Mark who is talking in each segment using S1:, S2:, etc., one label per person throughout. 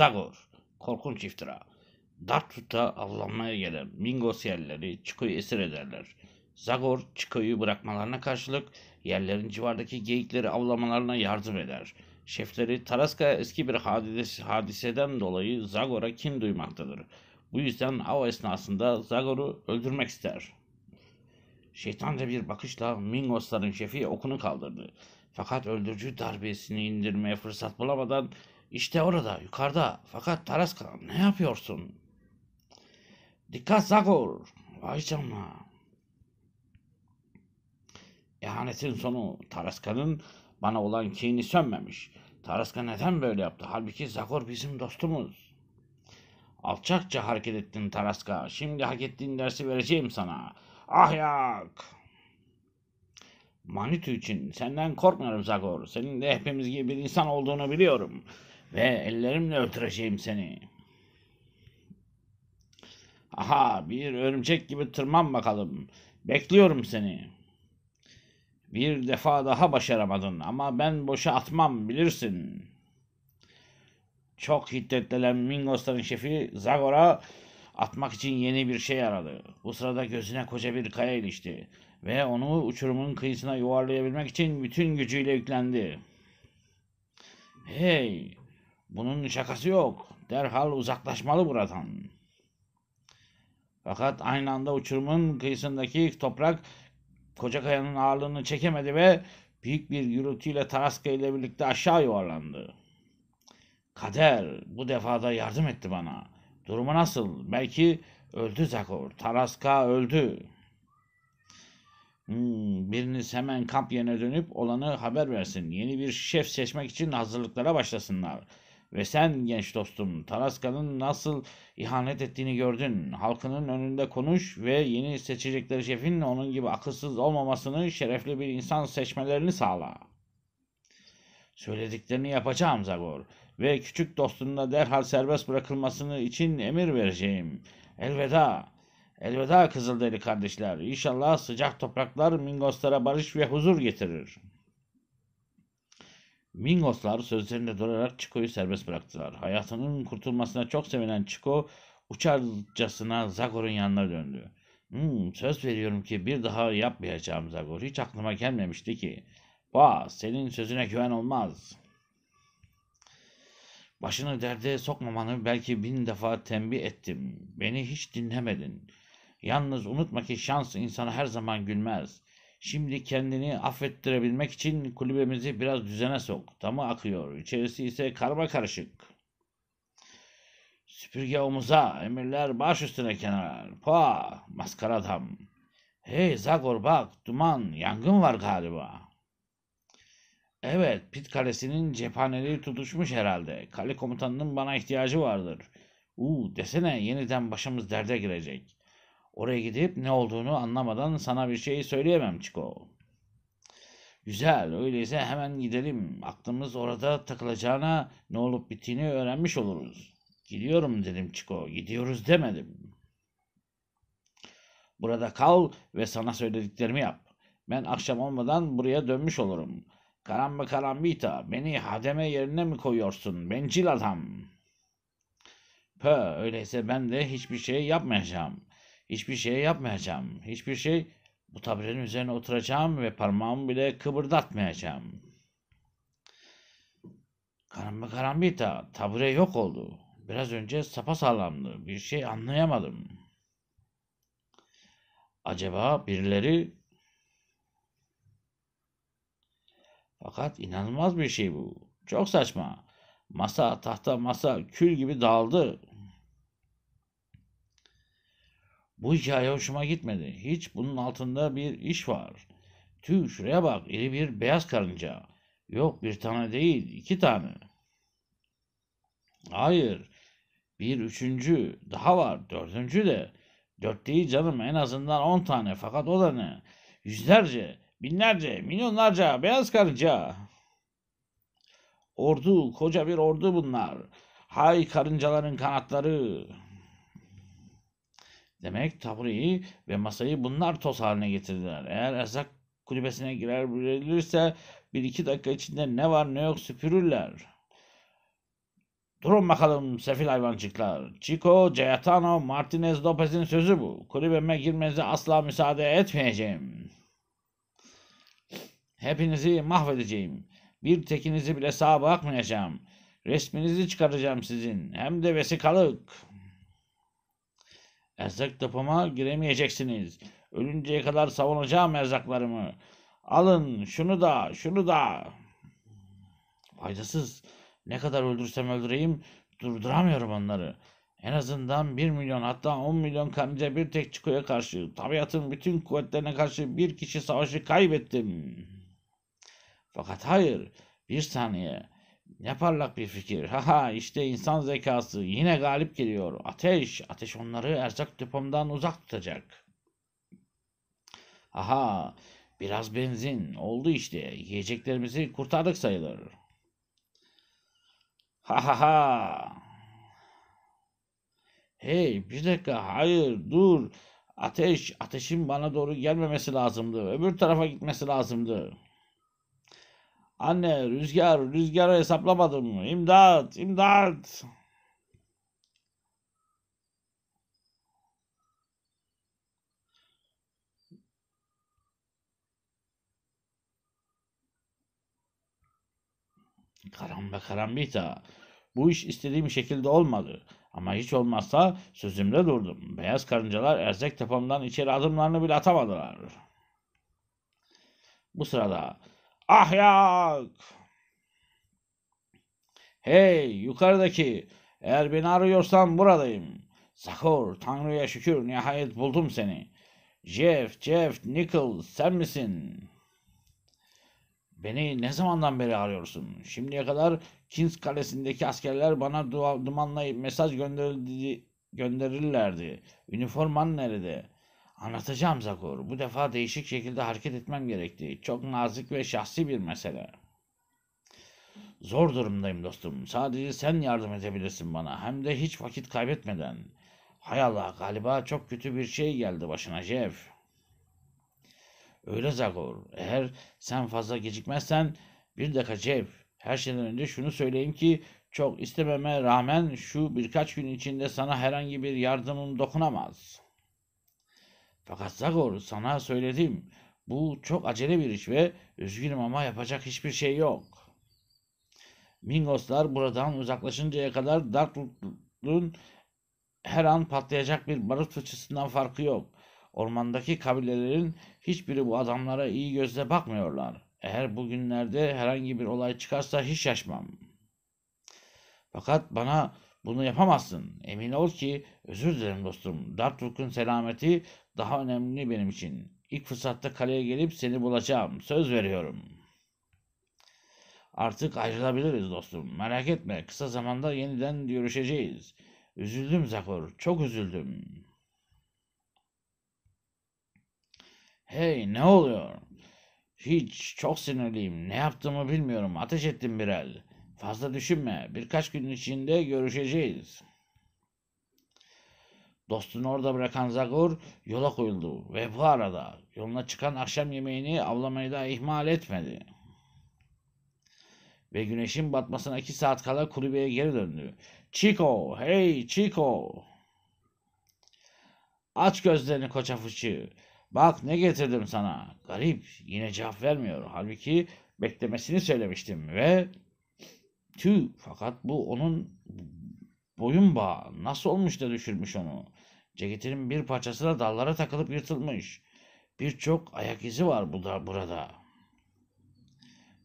S1: Zagor, korkunç iftira. Dartwood'da avlanmaya gelen Mingos yerleri Chico'yu esir ederler. Zagor, çikoyu bırakmalarına karşılık yerlerin civardaki geyikleri avlamalarına yardım eder. Şefleri Taraska eski bir hadiseden dolayı Zagor'a kin duymaktadır. Bu yüzden av esnasında Zagor'u öldürmek ister. Şeytanca bir bakışla Mingosların şefi okunu kaldırdı. Fakat öldürücü darbesini indirmeye fırsat bulamadan işte orada yukarıda fakat Taraska ne yapıyorsun? Dikkat Zagor. Vay canına. İhanetin sonu Taraska'nın bana olan kini sönmemiş. Taraska neden böyle yaptı? Halbuki Zagor bizim dostumuz. Alçakça hareket ettin Taraska. Şimdi hak ettiğin dersi vereceğim sana. Ahyak! Manitu için senden korkmuyorum Zagor. Senin de hepimiz gibi bir insan olduğunu biliyorum ve ellerimle öldüreceğim seni. Aha bir örümcek gibi tırman bakalım. Bekliyorum seni. Bir defa daha başaramadın ama ben boşa atmam bilirsin. Çok hiddetlenen Mingosların şefi Zagor'a atmak için yeni bir şey aradı. Bu sırada gözüne koca bir kaya ilişti ve onu uçurumun kıyısına yuvarlayabilmek için bütün gücüyle yüklendi. Hey, bunun şakası yok. Derhal uzaklaşmalı buradan. Fakat aynı anda uçurumun kıyısındaki toprak koca kayanın ağırlığını çekemedi ve büyük bir gürültüyle Taraska ile birlikte aşağı yuvarlandı. Kader bu defada yardım etti bana. Durumu nasıl? Belki öldü Zakor. Taraska öldü. Hmm, biriniz hemen kamp yerine dönüp olanı haber versin. Yeni bir şef seçmek için hazırlıklara başlasınlar. Ve sen genç dostum Taraska'nın nasıl ihanet ettiğini gördün. Halkının önünde konuş ve yeni seçecekleri şefin onun gibi akılsız olmamasını şerefli bir insan seçmelerini sağla. Söylediklerini yapacağım Zagor ve küçük dostunun dostunla derhal serbest bırakılmasını için emir vereceğim. Elveda. Elveda kızıl Kızılderili kardeşler. İnşallah sıcak topraklar Mingoslara barış ve huzur getirir.'' Mingoslar sözlerinde durarak Chico'yu serbest bıraktılar. Hayatının kurtulmasına çok sevinen Chico uçarcasına Zagor'un yanına döndü. Hmm, söz veriyorum ki bir daha yapmayacağım Zagor. Hiç aklıma gelmemişti ki. Ba, senin sözüne güven olmaz. Başını derde sokmamanı belki bin defa tembih ettim. Beni hiç dinlemedin. Yalnız unutma ki şans insana her zaman gülmez. Şimdi kendini affettirebilmek için kulübemizi biraz düzene sok. Tamı akıyor. İçerisi ise karma karışık. Süpürge omuza, emirler baş üstüne kenar. Poa, maskara adam. Hey Zagor bak, duman, yangın var galiba. Evet, Pit Kalesi'nin cephaneleri tutuşmuş herhalde. Kale komutanının bana ihtiyacı vardır. Uuu desene yeniden başımız derde girecek. Oraya gidip ne olduğunu anlamadan sana bir şey söyleyemem Çiko. Güzel, öyleyse hemen gidelim. Aklımız orada takılacağına ne olup bittiğini öğrenmiş oluruz. Gidiyorum dedim Çiko, gidiyoruz demedim. Burada kal ve sana söylediklerimi yap. Ben akşam olmadan buraya dönmüş olurum. Karamba karambita, beni hademe yerine mi koyuyorsun, bencil adam? Pö, öyleyse ben de hiçbir şey yapmayacağım. Hiçbir şey yapmayacağım. Hiçbir şey bu taburenin üzerine oturacağım ve parmağımı bile kıpırdatmayacağım. karambi karambita tabure yok oldu. Biraz önce sapasağlamdı. Bir şey anlayamadım. Acaba birileri Fakat inanılmaz bir şey bu. Çok saçma. Masa, tahta, masa kül gibi dağıldı. Bu hikaye hoşuma gitmedi. Hiç bunun altında bir iş var. Tüh şuraya bak iri bir beyaz karınca. Yok bir tane değil iki tane. Hayır bir üçüncü daha var dördüncü de. Dört değil canım en azından on tane fakat o da ne? Yüzlerce, binlerce, milyonlarca beyaz karınca. Ordu, koca bir ordu bunlar. Hay karıncaların kanatları. Demek tabureyi ve masayı bunlar toz haline getirdiler. Eğer erzak kulübesine girer verilirse bir iki dakika içinde ne var ne yok süpürürler. Durun bakalım sefil hayvancıklar. Chico, Cayetano, Martinez Lopez'in sözü bu. Kulübeme girmenize asla müsaade etmeyeceğim. Hepinizi mahvedeceğim. Bir tekinizi bile sağa bırakmayacağım. Resminizi çıkaracağım sizin. Hem de vesikalık.'' Erzak depoma giremeyeceksiniz. Ölünceye kadar savunacağım erzaklarımı. Alın şunu da şunu da. Faydasız. Ne kadar öldürsem öldüreyim durduramıyorum onları. En azından 1 milyon hatta 10 milyon karınca bir tek çikoya karşı tabiatın bütün kuvvetlerine karşı bir kişi savaşı kaybettim. Fakat hayır bir saniye ne parlak bir fikir. Haha işte insan zekası yine galip geliyor. Ateş, ateş onları erzak depomdan uzak tutacak. Aha biraz benzin oldu işte. Yiyeceklerimizi kurtardık sayılır. Ha ha ha. Hey bir dakika hayır dur. Ateş, ateşin bana doğru gelmemesi lazımdı. Öbür tarafa gitmesi lazımdı. Anne rüzgar rüzgarı hesaplamadım. İmdat imdat. karambe karambita. Bu iş istediğim şekilde olmadı. Ama hiç olmazsa sözümde durdum. Beyaz karıncalar erzek tepemden içeri adımlarını bile atamadılar. Bu sırada Ahyak! Hey yukarıdaki eğer beni arıyorsan buradayım. Sahur Tanrı'ya şükür nihayet buldum seni. Jeff, Jeff, Nichols sen misin? Beni ne zamandan beri arıyorsun? Şimdiye kadar Kings Kalesi'ndeki askerler bana dumanlayıp mesaj gönderildi, gönderirlerdi. Üniforman nerede? Anlatacağım Zagor. Bu defa değişik şekilde hareket etmem gerektiği çok nazik ve şahsi bir mesele. Zor durumdayım dostum. Sadece sen yardım edebilirsin bana. Hem de hiç vakit kaybetmeden. Hay Allah galiba çok kötü bir şey geldi başına Jeff. Öyle Zagor. Eğer sen fazla gecikmezsen bir dakika Jeff. Her şeyden önce şunu söyleyeyim ki çok istememe rağmen şu birkaç gün içinde sana herhangi bir yardımım dokunamaz.'' Fakat Zagor sana söyledim. Bu çok acele bir iş ve üzgünüm ama yapacak hiçbir şey yok. Mingoslar buradan uzaklaşıncaya kadar Dartwood'un her an patlayacak bir barut fıçısından farkı yok. Ormandaki kabilelerin hiçbiri bu adamlara iyi gözle bakmıyorlar. Eğer bugünlerde herhangi bir olay çıkarsa hiç şaşmam. Fakat bana bunu yapamazsın. Emin ol ki özür dilerim dostum. Dartwood'un selameti daha önemli benim için. İlk fırsatta kaleye gelip seni bulacağım. Söz veriyorum. Artık ayrılabiliriz dostum. Merak etme. Kısa zamanda yeniden görüşeceğiz. Üzüldüm Zakur. Çok üzüldüm. Hey ne oluyor? Hiç çok sinirliyim. Ne yaptığımı bilmiyorum. Ateş ettim Birel. Fazla düşünme. Birkaç gün içinde görüşeceğiz.'' Dostunu orada bırakan Zagur yola koyuldu ve bu arada yoluna çıkan akşam yemeğini avlamayı da ihmal etmedi. Ve güneşin batmasına iki saat kala kulübeye geri döndü. Chico, hey Chico. Aç gözlerini koça fıçı. Bak ne getirdim sana. Garip yine cevap vermiyor. Halbuki beklemesini söylemiştim ve tüh fakat bu onun Boyun bağı nasıl olmuş da düşürmüş onu. Ceketinin bir parçası da dallara takılıp yırtılmış. Birçok ayak izi var bu da burada.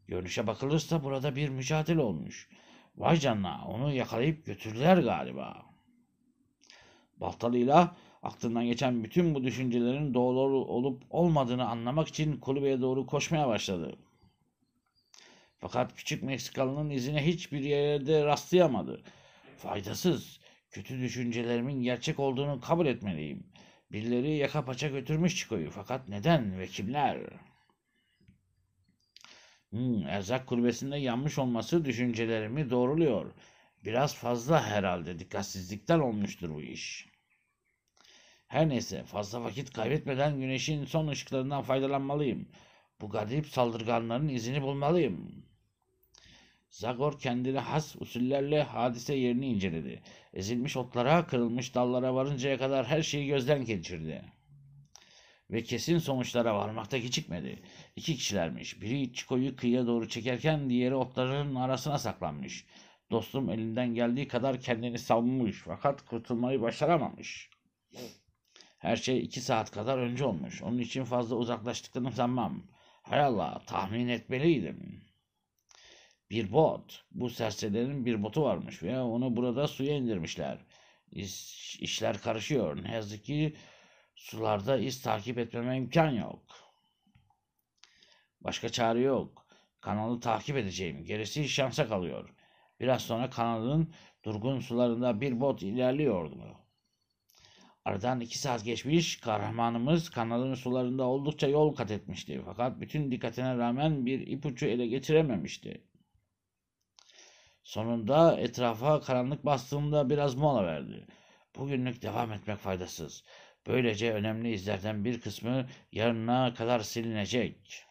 S1: Görünüşe bakılırsa burada bir mücadele olmuş. Vay canına onu yakalayıp götürdüler galiba. Baltalıyla aklından geçen bütün bu düşüncelerin doğru olup olmadığını anlamak için kulübeye doğru koşmaya başladı. Fakat küçük Meksikalı'nın izine hiçbir yerde rastlayamadı. Faydasız. Kötü düşüncelerimin gerçek olduğunu kabul etmeliyim. Birileri yaka paça götürmüş Çiko'yu. Fakat neden ve kimler? Hmm, erzak kulübesinde yanmış olması düşüncelerimi doğruluyor. Biraz fazla herhalde dikkatsizlikten olmuştur bu iş. Her neyse fazla vakit kaybetmeden güneşin son ışıklarından faydalanmalıyım. Bu garip saldırganların izini bulmalıyım.'' Zagor kendine has usullerle hadise yerini inceledi. Ezilmiş otlara, kırılmış dallara varıncaya kadar her şeyi gözden geçirdi. Ve kesin sonuçlara varmakta gecikmedi. İki kişilermiş. Biri Çiko'yu kıyıya doğru çekerken diğeri otların arasına saklanmış. Dostum elinden geldiği kadar kendini savunmuş fakat kurtulmayı başaramamış. Her şey iki saat kadar önce olmuş. Onun için fazla uzaklaştıklarını sanmam. Hay Allah tahmin etmeliydim.'' Bir bot. Bu serserilerin bir botu varmış ve onu burada suya indirmişler. İş, işler karışıyor. Ne yazık ki sularda iz takip etmeme imkan yok. Başka çare yok. Kanalı takip edeceğim. Gerisi şansa kalıyor. Biraz sonra kanalın durgun sularında bir bot ilerliyordu. Aradan iki saat geçmiş, kahramanımız kanalın sularında oldukça yol kat etmişti. Fakat bütün dikkatine rağmen bir ipucu ele getirememişti. Sonunda etrafa karanlık bastığımda biraz mola verdi. Bugünlük devam etmek faydasız. Böylece önemli izlerden bir kısmı yarına kadar silinecek.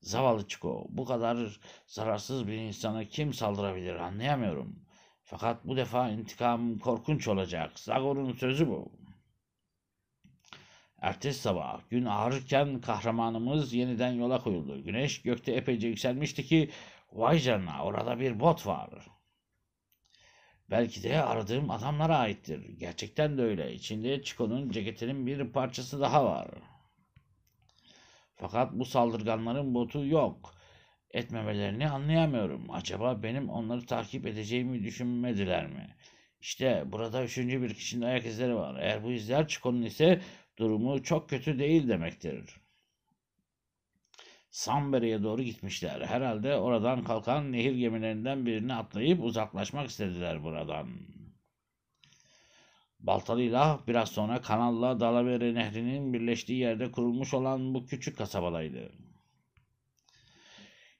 S1: Zavallı Çiko, bu kadar zararsız bir insana kim saldırabilir anlayamıyorum. Fakat bu defa intikam korkunç olacak. Zagor'un sözü bu. Ertesi sabah gün ağrırken kahramanımız yeniden yola koyuldu. Güneş gökte epeyce yükselmişti ki Vay canına orada bir bot var. Belki de aradığım adamlara aittir. Gerçekten de öyle. İçinde Chico'nun ceketinin bir parçası daha var. Fakat bu saldırganların botu yok. Etmemelerini anlayamıyorum. Acaba benim onları takip edeceğimi düşünmediler mi? İşte burada üçüncü bir kişinin ayak izleri var. Eğer bu izler Chico'nun ise durumu çok kötü değil demektir.'' Sambere'ye doğru gitmişler. Herhalde oradan kalkan nehir gemilerinden birini atlayıp uzaklaşmak istediler buradan. Baltalı biraz sonra kanalla Dalavere nehrinin birleştiği yerde kurulmuş olan bu küçük kasabadaydı.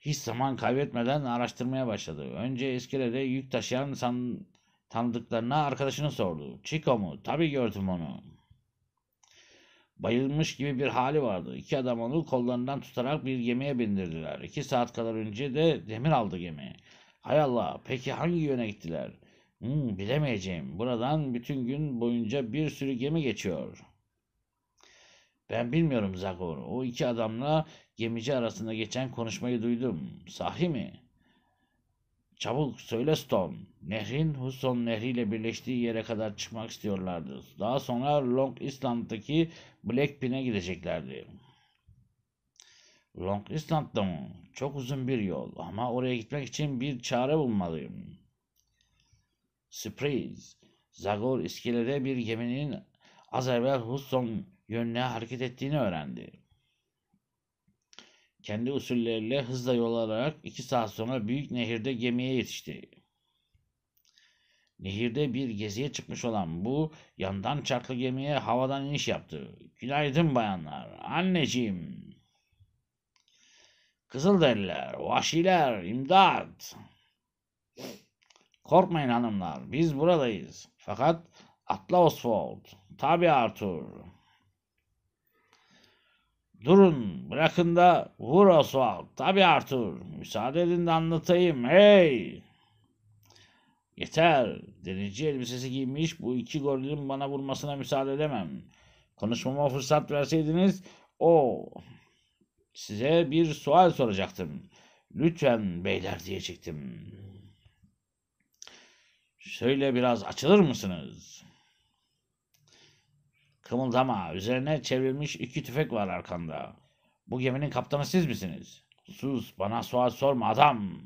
S1: Hiç zaman kaybetmeden araştırmaya başladı. Önce iskelede yük taşıyan san tanıdıklarına arkadaşını sordu. Chico mu? Tabii gördüm onu.'' Bayılmış gibi bir hali vardı. İki adam onu kollarından tutarak bir gemiye bindirdiler. İki saat kadar önce de demir aldı gemi. Hay Allah peki hangi yöne gittiler? Hmm, bilemeyeceğim. Buradan bütün gün boyunca bir sürü gemi geçiyor. Ben bilmiyorum Zagor. O iki adamla gemici arasında geçen konuşmayı duydum. Sahi mi?'' Çabuk söyle Stone. Nehrin Hudson nehriyle birleştiği yere kadar çıkmak istiyorlardı. Daha sonra Long Island'daki Blackpin'e gideceklerdi. Long Island'da mı? Çok uzun bir yol ama oraya gitmek için bir çare bulmalıyım. Surprise. Zagor iskelede bir geminin az evvel Hudson yönüne hareket ettiğini öğrendi kendi usulleriyle hızla yol alarak iki saat sonra büyük nehirde gemiye yetişti. Nehirde bir geziye çıkmış olan bu yandan çarklı gemiye havadan iniş yaptı. Günaydın bayanlar, anneciğim. Kızılderililer, vahşiler, imdat. Korkmayın hanımlar, biz buradayız. Fakat Atlas Oswald, tabi Arthur. Durun bırakın da vur Oswald. Tabi Arthur müsaade edin de anlatayım. Hey! Yeter. Denizci elbisesi giymiş bu iki gorilin bana vurmasına müsaade edemem. Konuşmama fırsat verseydiniz o size bir sual soracaktım. Lütfen beyler diyecektim. Şöyle biraz açılır mısınız? Kımıldama. Üzerine çevrilmiş iki tüfek var arkanda. Bu geminin kaptanı siz misiniz? Sus. Bana sual sorma adam.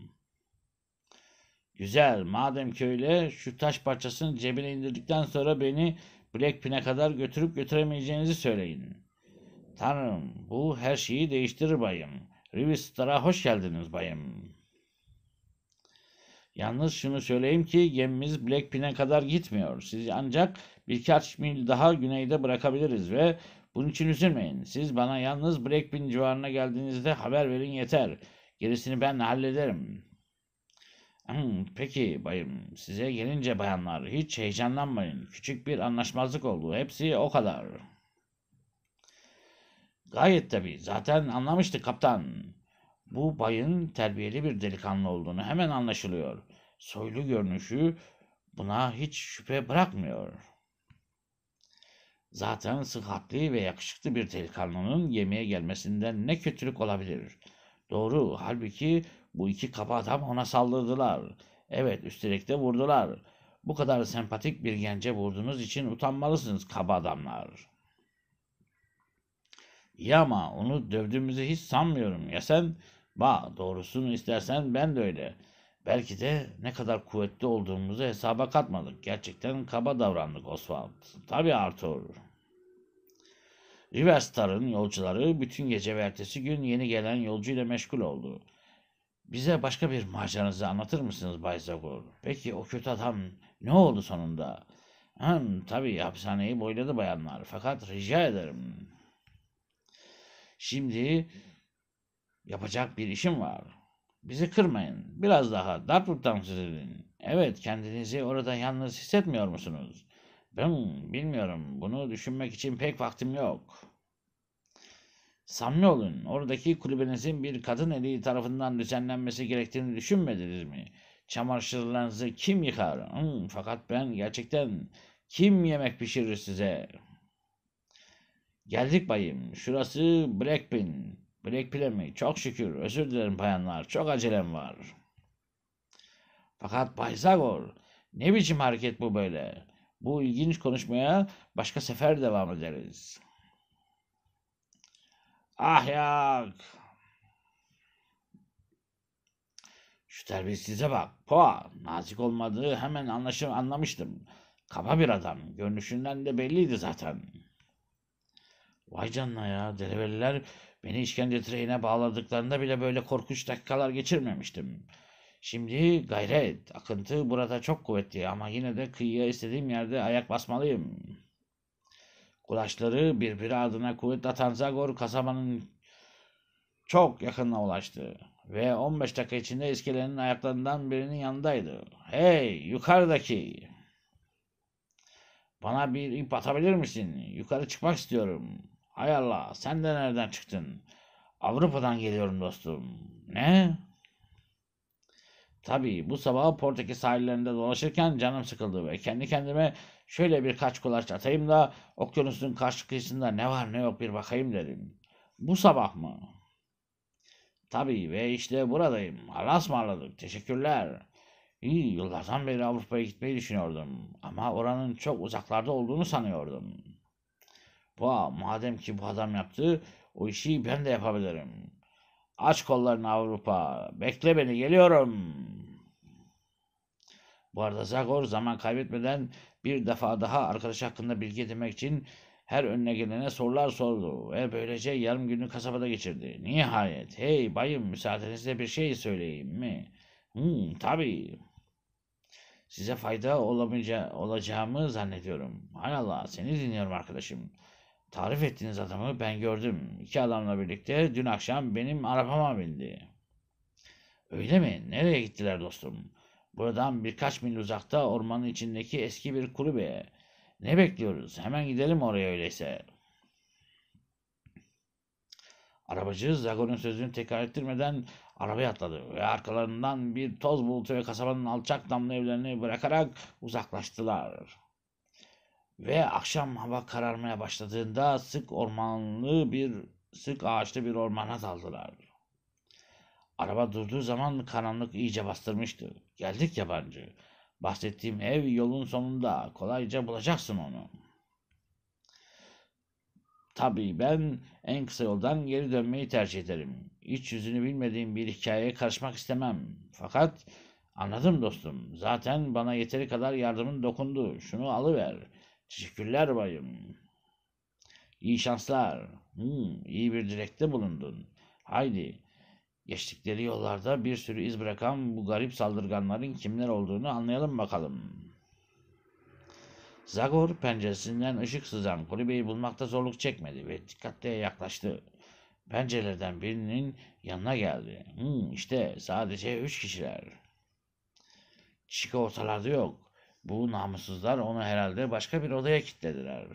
S1: Güzel. Madem ki şu taş parçasını cebine indirdikten sonra beni Blackpin'e kadar götürüp götüremeyeceğinizi söyleyin. Tanrım bu her şeyi değiştirir bayım. Rivistar'a hoş geldiniz bayım. Yalnız şunu söyleyeyim ki gemimiz Blackpin'e kadar gitmiyor. Siz ancak birkaç mil daha güneyde bırakabiliriz ve bunun için üzülmeyin. Siz bana yalnız Blackpin civarına geldiğinizde haber verin yeter. Gerisini ben hallederim. Hmm, peki bayım, size gelince bayanlar hiç heyecanlanmayın. Küçük bir anlaşmazlık oldu. Hepsi o kadar. Gayet tabi. Zaten anlamıştı kaptan. Bu bayın terbiyeli bir delikanlı olduğunu hemen anlaşılıyor. Soylu görünüşü buna hiç şüphe bırakmıyor.'' Zaten sıhhatli ve yakışıklı bir delikanlının yemeğe gelmesinden ne kötülük olabilir? Doğru, halbuki bu iki kaba adam ona saldırdılar. Evet, üstelik de vurdular. Bu kadar sempatik bir gence vurduğunuz için utanmalısınız kaba adamlar. İyi ama onu dövdüğümüzü hiç sanmıyorum. Ya sen? Ba, doğrusunu istersen ben de öyle.'' Belki de ne kadar kuvvetli olduğumuzu hesaba katmadık. Gerçekten kaba davrandık Oswald. Tabii Arthur. Riverstar'ın yolcuları bütün gece ve ertesi gün yeni gelen yolcuyla meşgul oldu. Bize başka bir maceranızı anlatır mısınız Bay Zagor? Peki o kötü adam ne oldu sonunda? Hem tabii hapishaneyi boyladı bayanlar. Fakat rica ederim. Şimdi yapacak bir işim var. Bizi kırmayın. Biraz daha Dartford dans edin. Evet kendinizi orada yalnız hissetmiyor musunuz? Ben bilmiyorum. Bunu düşünmek için pek vaktim yok. Samimi olun. Oradaki kulübenizin bir kadın eli tarafından düzenlenmesi gerektiğini düşünmediniz mi? Çamaşırlarınızı kim yıkar? Hmm, fakat ben gerçekten kim yemek pişirir size? Geldik bayım. Şurası Blackpin. Black Plamy, çok şükür, özür dilerim bayanlar, çok acelem var. Fakat Bay Zagor, ne biçim hareket bu böyle? Bu ilginç konuşmaya başka sefer devam ederiz. Ah yak! Şu terbiyesize bak. Poa, nazik olmadığı hemen anlaşım, anlamıştım. Kaba bir adam. Görünüşünden de belliydi zaten. Vay canına ya. Derebeliler Beni işkence treğine bağladıklarında bile böyle korkunç dakikalar geçirmemiştim. Şimdi gayret, akıntı burada çok kuvvetli ama yine de kıyıya istediğim yerde ayak basmalıyım. Kulaçları birbiri adına kuvvetli atan Zagor kasabanın çok yakınına ulaştı. Ve 15 dakika içinde iskelenin ayaklarından birinin yanındaydı. Hey yukarıdaki! Bana bir ip atabilir misin? Yukarı çıkmak istiyorum.'' Hay Allah sen de nereden çıktın? Avrupa'dan geliyorum dostum. Ne? Tabi. bu sabah Portekiz sahillerinde dolaşırken canım sıkıldı ve kendi kendime şöyle birkaç kulaç atayım da okyanusun karşı kıyısında ne var ne yok bir bakayım dedim. Bu sabah mı? Tabi ve işte buradayım. Aras marladık. Teşekkürler. İyi yıllardan beri Avrupa'ya gitmeyi düşünüyordum. Ama oranın çok uzaklarda olduğunu sanıyordum. Wow, madem ki bu adam yaptı o işi ben de yapabilirim. Aç kollarını Avrupa. Bekle beni geliyorum. Bu arada Zagor zaman kaybetmeden bir defa daha arkadaş hakkında bilgi edinmek için her önüne gelene sorular sordu ve böylece yarım günü kasabada geçirdi. Nihayet, hey bayım müsaadenizle bir şey söyleyeyim mi? Hmm, tabii. Size fayda olamayacağımı zannediyorum. Hay Allah, seni dinliyorum arkadaşım. Tarif ettiğiniz adamı ben gördüm. İki adamla birlikte dün akşam benim arabama bindi. Öyle mi? Nereye gittiler dostum? Buradan birkaç mil uzakta ormanın içindeki eski bir kulübe. Ne bekliyoruz? Hemen gidelim oraya öyleyse. Arabacı Zagon'un sözünü tekrar ettirmeden arabaya atladı ve arkalarından bir toz bulutu ve kasabanın alçak damlı evlerini bırakarak uzaklaştılar. Ve akşam hava kararmaya başladığında sık ormanlı bir sık ağaçlı bir ormana daldılar. Araba durduğu zaman karanlık iyice bastırmıştı. Geldik yabancı. Bahsettiğim ev yolun sonunda. Kolayca bulacaksın onu. Tabii ben en kısa yoldan geri dönmeyi tercih ederim. İç yüzünü bilmediğim bir hikayeye karışmak istemem. Fakat anladım dostum. Zaten bana yeteri kadar yardımın dokundu. Şunu alıver.'' Teşekkürler bayım. İyi şanslar. Hmm, iyi bir direkte bulundun. Haydi. Geçtikleri yollarda bir sürü iz bırakan bu garip saldırganların kimler olduğunu anlayalım bakalım. Zagor penceresinden ışık sızan kulübeyi bulmakta zorluk çekmedi ve dikkatle yaklaştı. Pencerelerden birinin yanına geldi. Hmm, işte sadece üç kişiler. Chico ortalarda yok. Bu namussuzlar onu herhalde başka bir odaya kilitlediler.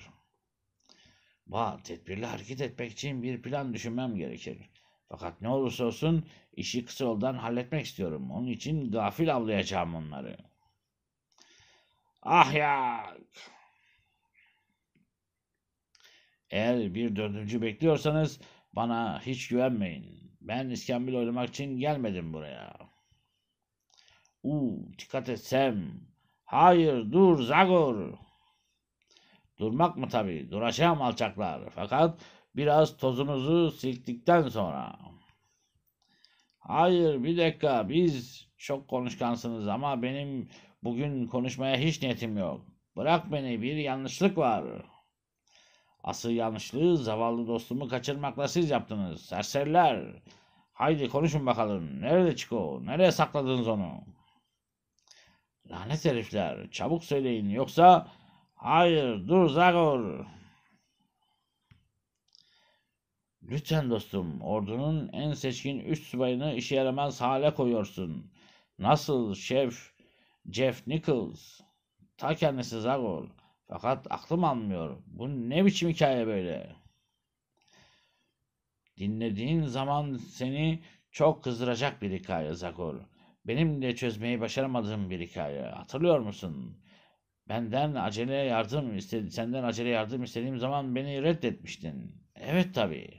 S1: Ba, tedbirli hareket etmek için bir plan düşünmem gerekir. Fakat ne olursa olsun işi kısa yoldan halletmek istiyorum. Onun için gafil avlayacağım onları. Ah ya! Eğer bir dördüncü bekliyorsanız bana hiç güvenmeyin. Ben iskambil oynamak için gelmedim buraya. Uuu dikkat etsem Hayır dur Zagor. Durmak mı tabii? Duracağım alçaklar. Fakat biraz tozunuzu silktikten sonra. Hayır bir dakika biz çok konuşkansınız ama benim bugün konuşmaya hiç niyetim yok. Bırak beni bir yanlışlık var. Asıl yanlışlığı zavallı dostumu kaçırmakla siz yaptınız. Serseriler. Haydi konuşun bakalım. Nerede Çiko? Nereye sakladınız onu?'' Lanet herifler çabuk söyleyin yoksa hayır dur Zagor. Lütfen dostum ordunun en seçkin üç subayını işe yaramaz hale koyuyorsun. Nasıl şef Jeff Nichols? Ta kendisi Zagor. Fakat aklım almıyor. Bu ne biçim hikaye böyle? Dinlediğin zaman seni çok kızdıracak bir hikaye Zagor. Benim de çözmeyi başaramadığım bir hikaye. Hatırlıyor musun? Benden acele yardım istedi, senden acele yardım istediğim zaman beni reddetmiştin. Evet tabii.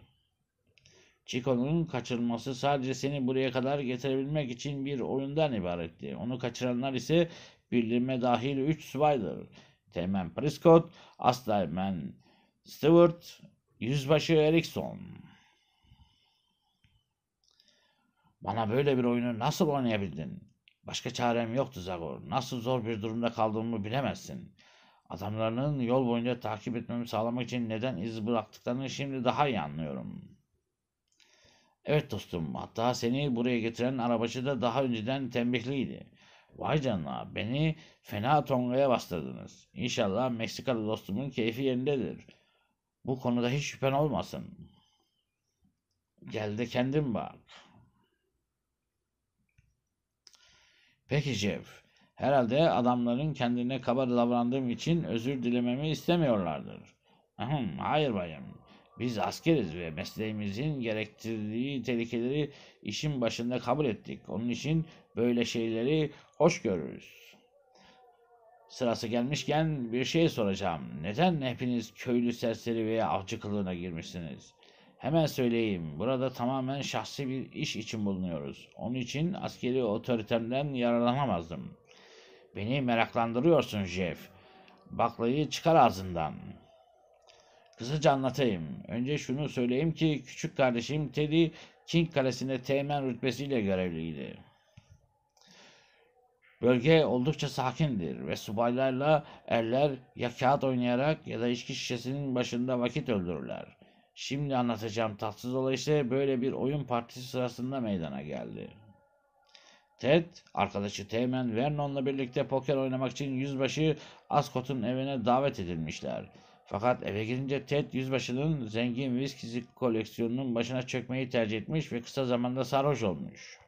S1: Chico'nun kaçırılması sadece seni buraya kadar getirebilmek için bir oyundan ibaretti. Onu kaçıranlar ise birliğime dahil 3 subaydır. Teğmen Prescott, Aslayman Stewart, Yüzbaşı Erickson. Bana böyle bir oyunu nasıl oynayabildin? Başka çarem yoktu Zagor. Nasıl zor bir durumda kaldığımı bilemezsin. Adamlarının yol boyunca takip etmemi sağlamak için neden iz bıraktıklarını şimdi daha iyi anlıyorum. Evet dostum, hatta seni buraya getiren arabacı da daha önceden tembihliydi. Vay canına, beni fena tongaya bastırdınız. İnşallah Meksikalı dostumun keyfi yerindedir. Bu konuda hiç şüphen olmasın. Gel de kendin bak.'' Peki Jeff, Herhalde adamların kendine kaba davrandığım için özür dilememi istemiyorlardır. Ahım, hayır bayım. Biz askeriz ve mesleğimizin gerektirdiği tehlikeleri işin başında kabul ettik. Onun için böyle şeyleri hoş görürüz. Sırası gelmişken bir şey soracağım. Neden hepiniz köylü serseri veya avcı kılığına girmişsiniz? Hemen söyleyeyim. Burada tamamen şahsi bir iş için bulunuyoruz. Onun için askeri otoritemden yararlanamazdım. Beni meraklandırıyorsun Jeff. Baklayı çıkar ağzından. Kısaca anlatayım. Önce şunu söyleyeyim ki küçük kardeşim Teddy King Kalesi'nde teğmen rütbesiyle görevliydi. Bölge oldukça sakindir ve subaylarla erler ya kağıt oynayarak ya da içki şişesinin başında vakit öldürürler. Şimdi anlatacağım tatsız olay ise böyle bir oyun partisi sırasında meydana geldi. Ted, arkadaşı Teğmen Vernon'la birlikte poker oynamak için yüzbaşı Ascot'un evine davet edilmişler. Fakat eve girince Ted yüzbaşının zengin viskisi koleksiyonunun başına çökmeyi tercih etmiş ve kısa zamanda sarhoş olmuş.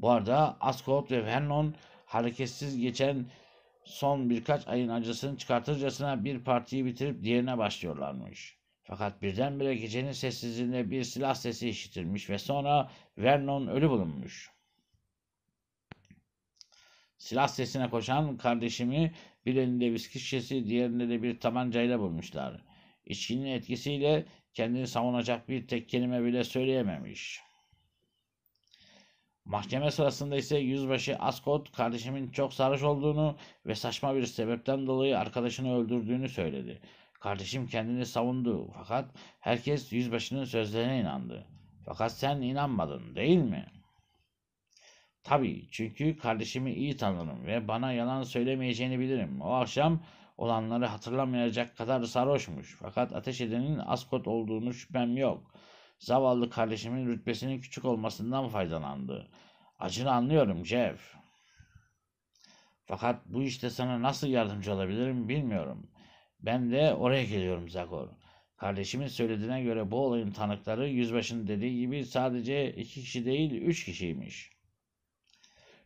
S1: Bu arada Ascot ve Vernon hareketsiz geçen son birkaç ayın acısını çıkartırcasına bir partiyi bitirip diğerine başlıyorlarmış. Fakat birdenbire gecenin sessizliğinde bir silah sesi işitilmiş ve sonra Vernon ölü bulunmuş. Silah sesine koşan kardeşimi bir elinde viski şişesi diğerinde de bir tabancayla bulmuşlar. İçkinin etkisiyle kendini savunacak bir tek kelime bile söyleyememiş. Mahkeme sırasında ise yüzbaşı Ascot kardeşimin çok sarhoş olduğunu ve saçma bir sebepten dolayı arkadaşını öldürdüğünü söyledi. Kardeşim kendini savundu fakat herkes yüzbaşının sözlerine inandı. Fakat sen inanmadın değil mi? Tabii çünkü kardeşimi iyi tanırım ve bana yalan söylemeyeceğini bilirim. O akşam olanları hatırlamayacak kadar sarhoşmuş. Fakat ateş edenin Askot olduğunu şüphem yok. Zavallı kardeşimin rütbesinin küçük olmasından faydalandı. Acını anlıyorum Jeff. Fakat bu işte sana nasıl yardımcı olabilirim bilmiyorum. Ben de oraya geliyorum Zagor. Kardeşimin söylediğine göre bu olayın tanıkları yüzbaşının dediği gibi sadece iki kişi değil üç kişiymiş.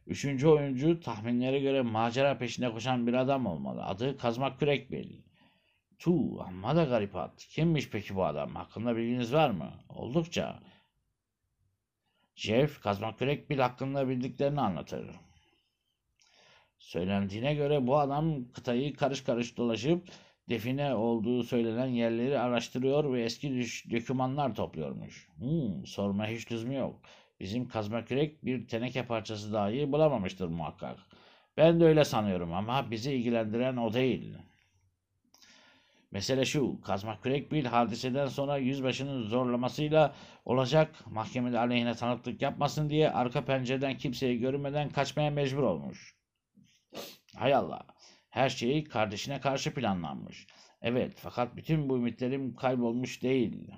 S1: Üçüncü oyuncu tahminlere göre macera peşinde koşan bir adam olmalı. Adı Kazmak Kürek belli. Tu amma da garip at. Kimmiş peki bu adam? Hakkında bilginiz var mı? Oldukça. Jeff Kazmak Kürek Bil hakkında bildiklerini anlatır. Söylendiğine göre bu adam kıtayı karış karış dolaşıp define olduğu söylenen yerleri araştırıyor ve eski dökümanlar topluyormuş. Hmm, sorma hiç lüzum yok. Bizim kazma kürek bir teneke parçası dahi bulamamıştır muhakkak. Ben de öyle sanıyorum ama bizi ilgilendiren o değil. Mesele şu, kazma kürek bir hadiseden sonra yüzbaşının zorlamasıyla olacak mahkemede aleyhine tanıklık yapmasın diye arka pencereden kimseye görünmeden kaçmaya mecbur olmuş. Hay Allah. Her şey kardeşine karşı planlanmış. Evet fakat bütün bu ümitlerim kaybolmuş değil.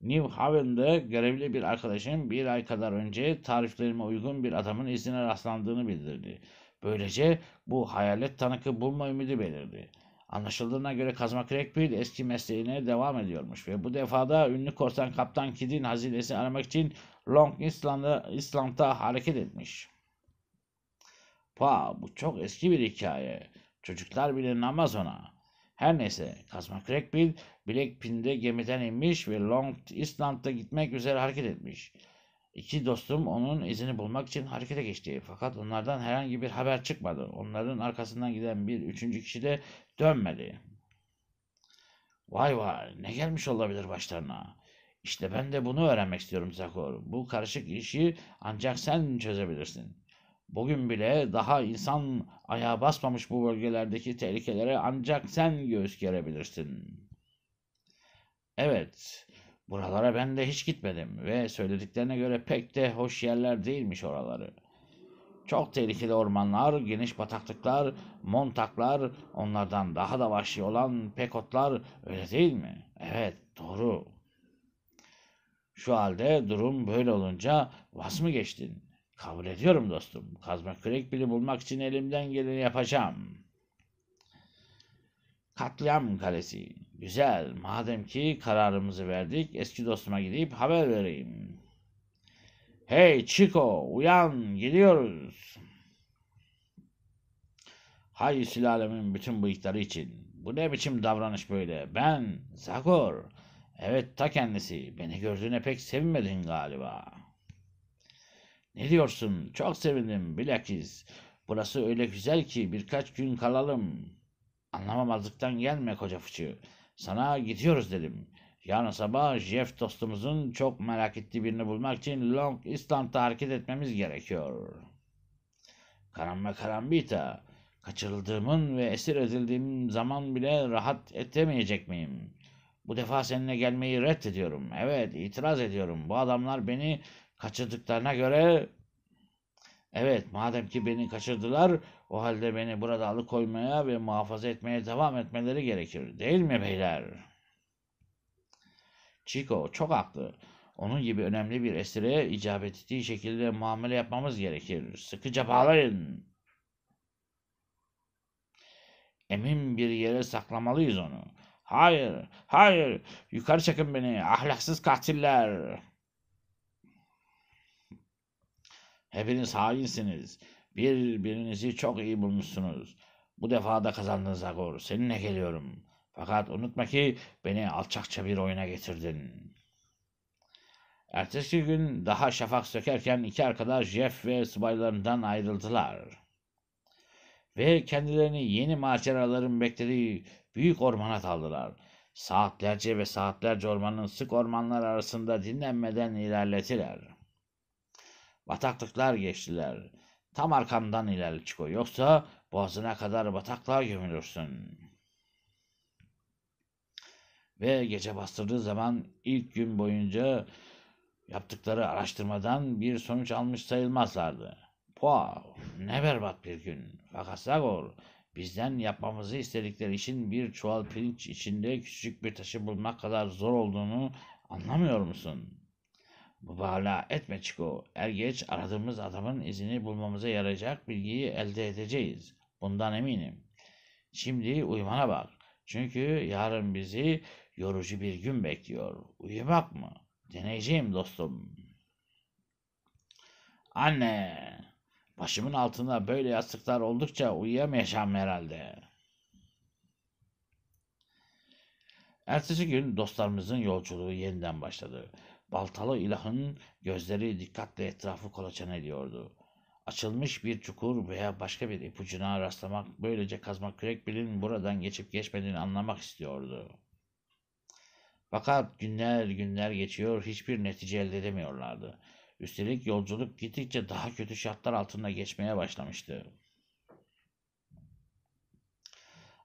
S1: New Haven'da görevli bir arkadaşım bir ay kadar önce tariflerime uygun bir adamın izine rastlandığını bildirdi. Böylece bu hayalet tanıkı bulma ümidi belirdi. Anlaşıldığına göre kazma kürek eski mesleğine devam ediyormuş ve bu defada ünlü korsan kaptan Kidd'in hazinesini aramak için Long Island'a, Island'a hareket etmiş. Pa bu çok eski bir hikaye. Çocuklar bile inanmaz ona. Her neyse Kazma Crackbill Blackpin'de gemiden inmiş ve Long Island'a gitmek üzere hareket etmiş. İki dostum onun izini bulmak için harekete geçti. Fakat onlardan herhangi bir haber çıkmadı. Onların arkasından giden bir üçüncü kişi de dönmedi. Vay vay ne gelmiş olabilir başlarına. İşte ben de bunu öğrenmek istiyorum Zakor. Bu karışık işi ancak sen çözebilirsin. Bugün bile daha insan ayağa basmamış bu bölgelerdeki tehlikelere ancak sen göz gerebilirsin. Evet, buralara ben de hiç gitmedim ve söylediklerine göre pek de hoş yerler değilmiş oraları. Çok tehlikeli ormanlar, geniş bataklıklar, montaklar, onlardan daha da vahşi olan pekotlar öyle değil mi? Evet, doğru. Şu halde durum böyle olunca vaz mı geçtin?'' Kabul ediyorum dostum. Kazma kürek bile bulmak için elimden geleni yapacağım. Katliam Kalesi. Güzel. Madem ki kararımızı verdik, eski dostuma gidip haber vereyim. Hey Chico, uyan, gidiyoruz. Hay sülalemin bütün bıyıkları için. Bu ne biçim davranış böyle? Ben Zagor. Evet ta kendisi. Beni gördüğüne pek sevinmedin galiba.'' Ne diyorsun? Çok sevindim bilakis. Burası öyle güzel ki birkaç gün kalalım. Anlamamazlıktan gelme koca fıçı. Sana gidiyoruz dedim. Yarın sabah Jeff dostumuzun çok merak ettiği birini bulmak için Long Island'a hareket etmemiz gerekiyor. Karamba karambita. Kaçırıldığımın ve esir edildiğim zaman bile rahat etemeyecek miyim? Bu defa seninle gelmeyi reddediyorum. Evet, itiraz ediyorum. Bu adamlar beni kaçırdıklarına göre evet madem ki beni kaçırdılar o halde beni burada alıkoymaya ve muhafaza etmeye devam etmeleri gerekir değil mi beyler? Chico çok haklı. Onun gibi önemli bir esire icabet ettiği şekilde muamele yapmamız gerekir. Sıkıca bağlayın. Emin bir yere saklamalıyız onu. Hayır, hayır. Yukarı çekin beni. Ahlaksız katiller.'' Hepiniz hainsiniz. Birbirinizi çok iyi bulmuşsunuz. Bu defa da kazandın Zagor. Seninle geliyorum. Fakat unutma ki beni alçakça bir oyuna getirdin. Ertesi gün daha şafak sökerken iki arkadaş Jeff ve subaylarından ayrıldılar. Ve kendilerini yeni maceraların beklediği büyük ormana daldılar. Saatlerce ve saatlerce ormanın sık ormanlar arasında dinlenmeden ilerlediler. Bataklıklar geçtiler. Tam arkamdan ilerle Çiko. Yoksa boğazına kadar bataklığa gömülürsün. Ve gece bastırdığı zaman ilk gün boyunca yaptıkları araştırmadan bir sonuç almış sayılmazlardı. Poa, ne berbat bir gün. Fakat Zagor, bizden yapmamızı istedikleri için bir çuval pirinç içinde küçük bir taşı bulmak kadar zor olduğunu anlamıyor musun?'' mübalağa etme Çiko. Er geç aradığımız adamın izini bulmamıza yarayacak bilgiyi elde edeceğiz. Bundan eminim. Şimdi uyumana bak. Çünkü yarın bizi yorucu bir gün bekliyor. Uyumak mı? Deneyeceğim dostum. Anne, başımın altında böyle yastıklar oldukça uyuyamayacağım herhalde. Ertesi gün dostlarımızın yolculuğu yeniden başladı. Baltalı ilahın gözleri dikkatle etrafı kolaçan ediyordu. Açılmış bir çukur veya başka bir ipucuna rastlamak, böylece kazma kürek bilin buradan geçip geçmediğini anlamak istiyordu. Fakat günler günler geçiyor, hiçbir netice elde edemiyorlardı. Üstelik yolculuk gittikçe daha kötü şartlar altında geçmeye başlamıştı.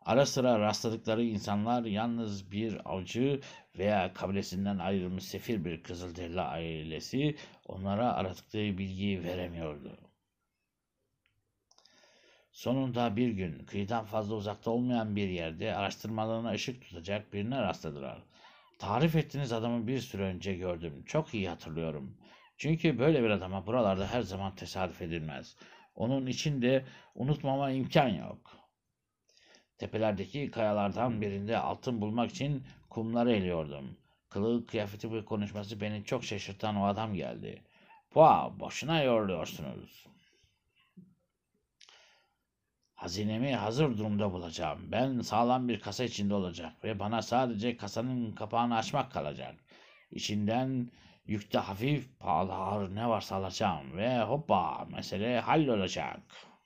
S1: Ara sıra rastladıkları insanlar yalnız bir avcı veya kabilesinden ayrılmış sefir bir Kızılderili ailesi onlara aradıkları bilgiyi veremiyordu. Sonunda bir gün kıyıdan fazla uzakta olmayan bir yerde araştırmalarına ışık tutacak birine rastladılar. Tarif ettiğiniz adamı bir süre önce gördüm. Çok iyi hatırlıyorum. Çünkü böyle bir adama buralarda her zaman tesadüf edilmez. Onun için de unutmama imkan yok.'' Tepelerdeki kayalardan hmm. birinde altın bulmak için kumları eliyordum. Kılığı, kıyafeti ve konuşması beni çok şaşırtan o adam geldi. Pua, boşuna yoruluyorsunuz. Hazinemi hazır durumda bulacağım. Ben sağlam bir kasa içinde olacak ve bana sadece kasanın kapağını açmak kalacak. İçinden yükte hafif, pahalı ağır ne varsa alacağım ve hoppa mesele hallolacak.''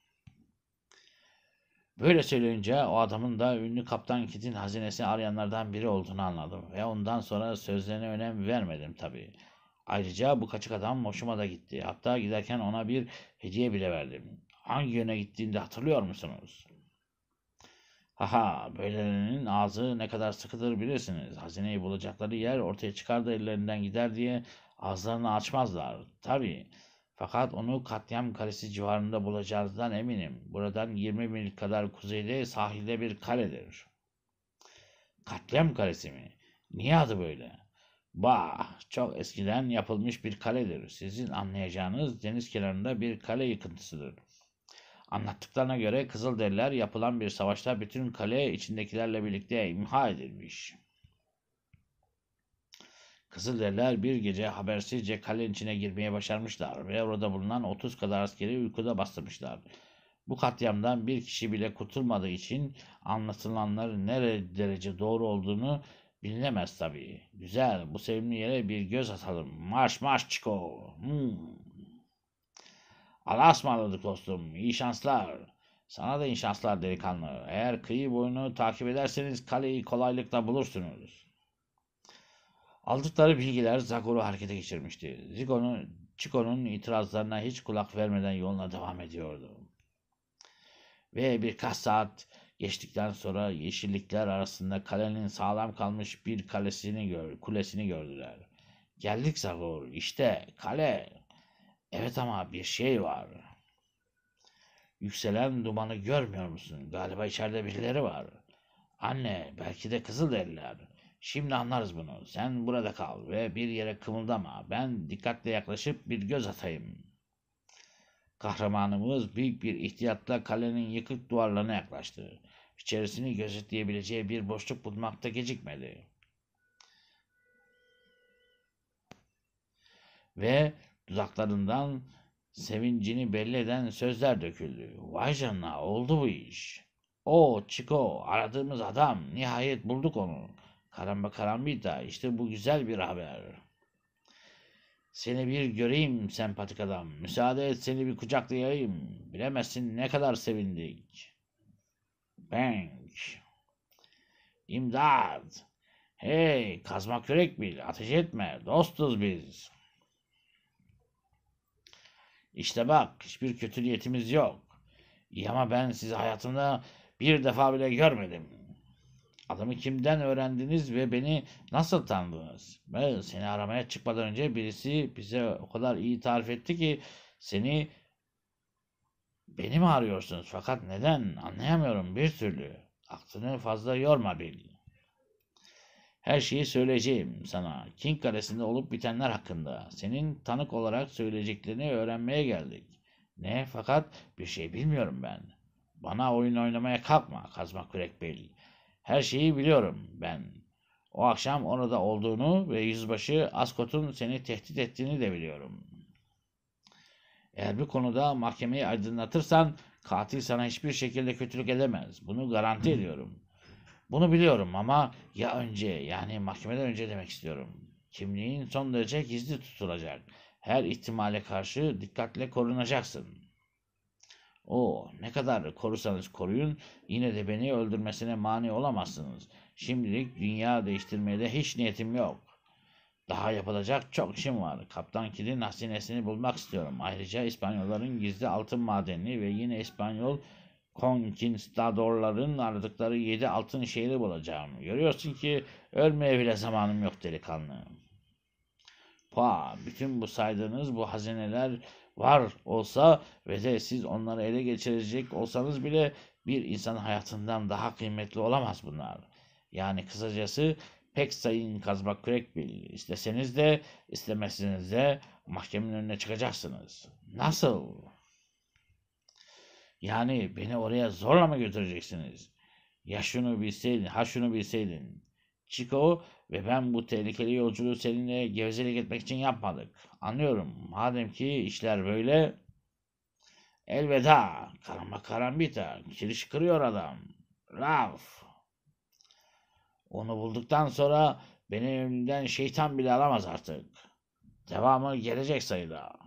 S1: Böyle söyleyince o adamın da ünlü Kaptan Kit'in hazinesini arayanlardan biri olduğunu anladım. Ve ondan sonra sözlerine önem vermedim tabii. Ayrıca bu kaçık adam hoşuma da gitti. Hatta giderken ona bir hediye bile verdim. Hangi yöne gittiğinde hatırlıyor musunuz? Aha, böylelerinin ağzı ne kadar sıkıdır bilirsiniz. Hazineyi bulacakları yer ortaya çıkar da ellerinden gider diye ağızlarını açmazlar. Tabii. Fakat onu Katyam Kalesi civarında bulacağınızdan eminim. Buradan 20 mil kadar kuzeyde sahilde bir kaledir. Katyam Kalesi mi? Niye adı böyle? Bah, çok eskiden yapılmış bir kaledir. Sizin anlayacağınız deniz kenarında bir kale yıkıntısıdır. Anlattıklarına göre Kızılderililer yapılan bir savaşta bütün kale içindekilerle birlikte imha edilmiş.'' Kızılderiler bir gece habersizce kalenin içine girmeye başarmışlar ve orada bulunan 30 kadar askeri uykuda bastırmışlar. Bu katliamdan bir kişi bile kurtulmadığı için anlatılanların nerede derece doğru olduğunu bilinemez tabii. Güzel, bu sevimli yere bir göz atalım. Marş marş çiko. Hmm. Allah'a ısmarladık dostum. İyi şanslar. Sana da iyi şanslar delikanlı. Eğer kıyı boyunu takip ederseniz kaleyi kolaylıkla bulursunuz. Aldıkları bilgiler Zagor'u harekete geçirmişti. Zigo'nun, Chico'nun itirazlarına hiç kulak vermeden yoluna devam ediyordu. Ve birkaç saat geçtikten sonra yeşillikler arasında kalenin sağlam kalmış bir kalesini gör, kulesini gördüler. Geldik Zagor, işte kale. Evet ama bir şey var. Yükselen dumanı görmüyor musun? Galiba içeride birileri var. Anne, belki de Kızılderililer. Şimdi anlarız bunu. Sen burada kal ve bir yere kımıldama. Ben dikkatle yaklaşıp bir göz atayım. Kahramanımız büyük bir ihtiyatla kalenin yıkık duvarlarına yaklaştı. İçerisini gözetleyebileceği bir boşluk bulmakta gecikmedi. Ve dudaklarından sevincini belli eden sözler döküldü. Vay canına oldu bu iş. O Çiko aradığımız adam nihayet bulduk onu.'' Karamba karambita işte bu güzel bir haber. Seni bir göreyim sempatik adam. Müsaade et seni bir kucaklayayım. Bilemezsin ne kadar sevindik. Bang. İmdat. Hey kazma kürek bil. Ateş etme. Dostuz biz. İşte bak hiçbir kötü niyetimiz yok. İyi ama ben sizi hayatımda bir defa bile görmedim. Adımı kimden öğrendiniz ve beni nasıl tanıdınız? Ben seni aramaya çıkmadan önce birisi bize o kadar iyi tarif etti ki seni beni mi arıyorsunuz? Fakat neden anlayamıyorum bir türlü. Aklını fazla yorma Bill. Her şeyi söyleyeceğim sana. King Kalesi'nde olup bitenler hakkında. Senin tanık olarak söyleyeceklerini öğrenmeye geldik. Ne? Fakat bir şey bilmiyorum ben. Bana oyun oynamaya kalkma kazma kürek Bill. Her şeyi biliyorum ben. O akşam onu da olduğunu ve yüzbaşı Ascot'un seni tehdit ettiğini de biliyorum. Eğer bir konuda mahkemeyi aydınlatırsan katil sana hiçbir şekilde kötülük edemez. Bunu garanti ediyorum. Bunu biliyorum ama ya önce yani mahkemeden önce demek istiyorum. Kimliğin son derece gizli tutulacak. Her ihtimale karşı dikkatle korunacaksın.'' O ne kadar korusanız koruyun yine de beni öldürmesine mani olamazsınız. Şimdilik dünya değiştirmeye de hiç niyetim yok. Daha yapılacak çok işim var. Kaptan Kid'in hazinesini bulmak istiyorum. Ayrıca İspanyolların gizli altın madenini ve yine İspanyol konkinstadorların aradıkları yedi altın şehri bulacağım. Görüyorsun ki ölmeye bile zamanım yok delikanlı. Pa, bütün bu saydığınız bu hazineler var olsa ve de siz onları ele geçirecek olsanız bile bir insan hayatından daha kıymetli olamaz bunlar. Yani kısacası pek sayın kazma kürek İsteseniz de istemeseniz de mahkemenin önüne çıkacaksınız. Nasıl? Yani beni oraya zorla mı götüreceksiniz? Ya şunu bilseydin, ha şunu bilseydin. Chico ve ben bu tehlikeli yolculuğu seninle gevezelik etmek için yapmadık. Anlıyorum. Madem ki işler böyle. Elveda. Karama karambita. Kiriş kırıyor adam. Raf. Onu bulduktan sonra benim elimden şeytan bile alamaz artık. Devamı gelecek sayıda.